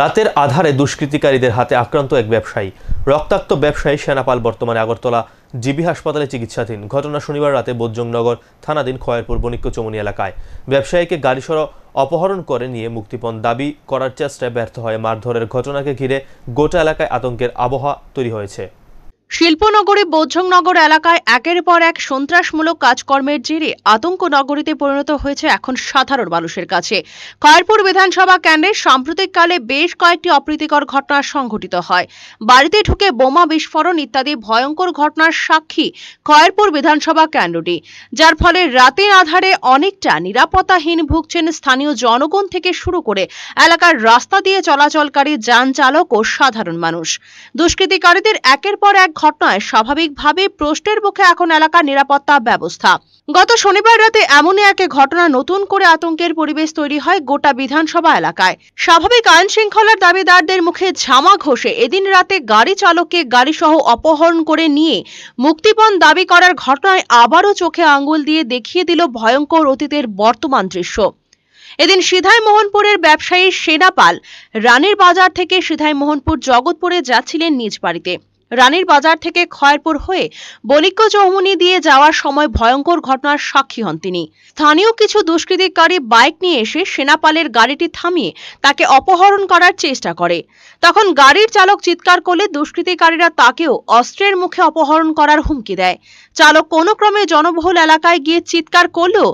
রাতের আধারে দুষ্কৃতিকারীদের হাতে আক্রান্ত এক ব্যবসায়ী রক্তাক্ত ব্যবসায়ী সেনাপাল বর্তমানে আগরতলা জিবি হাসপাতালে চিকিৎসাধীন ঘটনা শনিবার রাতে বোজ্জংনগর থানাধীন খয়েরপুর বণিক্য চমনি এলাকায় ব্যবসায়ীকে সর অপহরণ করে নিয়ে মুক্তিপণ দাবি করার চেষ্টায় ব্যর্থ হয় মারধরের ঘটনাকে ঘিরে গোটা এলাকায় আতঙ্কের আবহাওয়া তৈরি হয়েছে শিল্পনগরে বৌদ্ধনগর এলাকায় একের পর এক সন্ত্রাসমূলক কাজকর্মের জেরে আতঙ্ক নগরীতে পরিণত হয়েছে এখন সাধারণ মানুষের কাছে খয়রপুর বিধানসভা কেন্দ্রে সাম্প্রতিককালে বেশ কয়েকটি অপ্রীতিকর ঘটনা সংঘটিত হয় বাড়িতে ঢুকে বোমা বিস্ফোরণ ইত্যাদি ভয়ঙ্কর ঘটনার সাক্ষী খয়রপুর বিধানসভা কেন্দ্রটি যার ফলে রাতের আধারে অনেকটা নিরাপত্তাহীন ভুগছেন স্থানীয় জনগণ থেকে শুরু করে এলাকার রাস্তা দিয়ে চলাচলকারী যান চালক ও সাধারণ মানুষ দুষ্কৃতিকারীদের একের পর এক ঘটনায় স্বাভাবিকভাবে প্রশ্নের মুখে এখন এলাকার নিরাপত্তা ব্যবস্থা গত শনিবার রাতে এমনই এক ঘটনা নতুন করে আতঙ্কের পরিবেশ তৈরি হয় গোটা বিধানসভা এলাকায় স্বাভাবিক আইন শৃঙ্খলার দাবিদারদের মুখে ঝামা ঘষে এদিন রাতে গাড়ি চালককে গাড়িসহ অপহরণ করে নিয়ে মুক্তিপণ দাবি করার ঘটনায় আবারও চোখে আঙুল দিয়ে দেখিয়ে দিল ভয়ঙ্কর অতীতের বর্তমান দৃশ্য এদিন সিধাই মোহনপুরের ব্যবসায়ী সেনাপাল রানের বাজার থেকে সিধাই মোহনপুর জগৎপুরে যাচ্ছিলেন নিজ বাড়িতে রানীর বাজার থেকে খয়েরপুর হয়ে বণিক্য চৌমুনি দিয়ে যাওয়ার সময় ভয়ঙ্কর ঘটনার সাক্ষী হন তিনি স্থানীয় কিছু দুষ্কৃতিকারী বাইক নিয়ে এসে সেনাপালের গাড়িটি থামিয়ে তাকে অপহরণ করার চেষ্টা করে তখন গাড়ির চালক চিৎকার করলে দুষ্কৃতিকারীরা তাকেও অস্ত্রের মুখে অপহরণ করার হুমকি দেয় চালক কোনো ক্রমে জনবহুল এলাকায় গিয়ে চিৎকার করলেও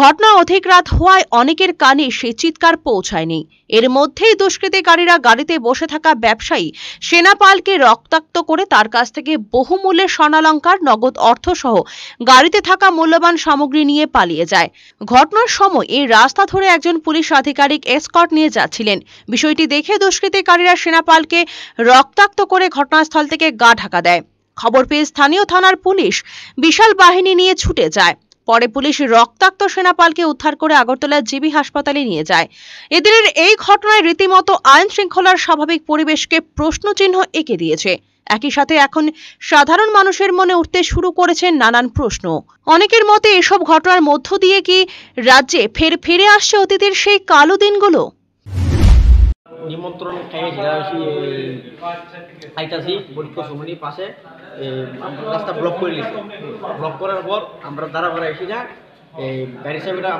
ঘটনা অধিক রাত হওয়ায় অনেকের কানে সে চিৎকার পৌঁছায়নি এর মধ্যেই দুষ্কৃতিকারীরা গাড়িতে বসে থাকা ব্যবসায়ী সেনাপালকে রক্তাক্ত করে করে তার কাছ থেকে বহুমূল্যের স্বর্ণালঙ্কার নগদ অর্থসহ গাড়িতে থাকা মূল্যবান সামগ্রী নিয়ে পালিয়ে যায় ঘটনার সময় এই রাস্তা ধরে একজন পুলিশ আধিকারিক এসকট নিয়ে যাচ্ছিলেন বিষয়টি দেখে দুষ্কৃতিকারীরা সেনাপালকে রক্তাক্ত করে ঘটনাস্থল থেকে গা ঢাকা দেয় খবর পেয়ে স্থানীয় থানার পুলিশ বিশাল বাহিনী নিয়ে ছুটে যায় পরে পুলিশ রক্তাক্ত সেনাপালকে উদ্ধার করে আগরতলা জিবি হাসপাতালে নিয়ে যায় এদিনের এই ঘটনায় রীতিমতো আইন শৃঙ্খলার স্বাভাবিক পরিবেশকে প্রশ্নচিহ্ন এঁকে দিয়েছে একই সাথে এখন সাধারণ মানুষের মনে উঠতে শুরু করেছে নানান প্রশ্ন অনেকের মতে এসব ঘটনার মধ্য দিয়ে কি রাজ্যে ফের ফিরে আসছে অতীতের সেই কালো দিনগুলো নিমন্ত্রণ খেয়ে ঘেরা আইতাছি পরীক্ষা সমিতির পাশে রাস্তা ব্লক করে নিয়েছি ব্লক করার পর আমরা দাঁড়া ভাড়া এসে যা এই গাড়ি সাহেবরা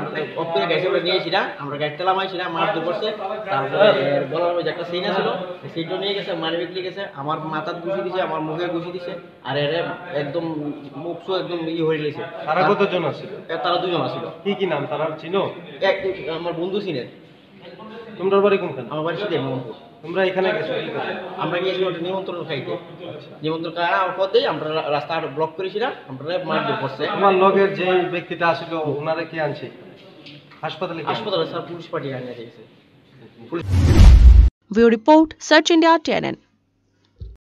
অফ করে গাড়ি সাহেবরা নিয়েছি না আমরা গাড়ি তেলাম আইসি না মার দু করছে তারপরে বলার যে একটা সিন আসলো সিনটা নিয়ে গেছে মারবিক বিক্রি গেছে আমার মাথার গুছিয়ে দিছে আমার মুখে গুছিয়ে দিছে আর এর একদম মুখ সু একদম ই হয়ে গেছে তারা কতজন আছে তারা দুজন আছিল কি কি নাম তারা চিনো এক আমার বন্ধু চিনে তোমরা বাড়ি কোনখানে আমার বাড়ি সেটাই মোহনপুর তোমরা এখানে গেছো আমরা গিয়েছি ওটা নিমন্ত্রণ খাইতে আচ্ছা। নিমন্ত্রণ খাওয়া পর দিয়ে আমরা রাস্তা ব্লক করেছিলাম আমরা মারপিট করছে আমার লগের যে ব্যক্তিটা আসলো ওনারা কি আনছে হাসপাতালে হাসপাতালে স্যার পুলিশ পার্টি আনিয়ে দিয়েছে ভিউ রিপোর্ট সার্চ ইন্ডিয়া টেনেন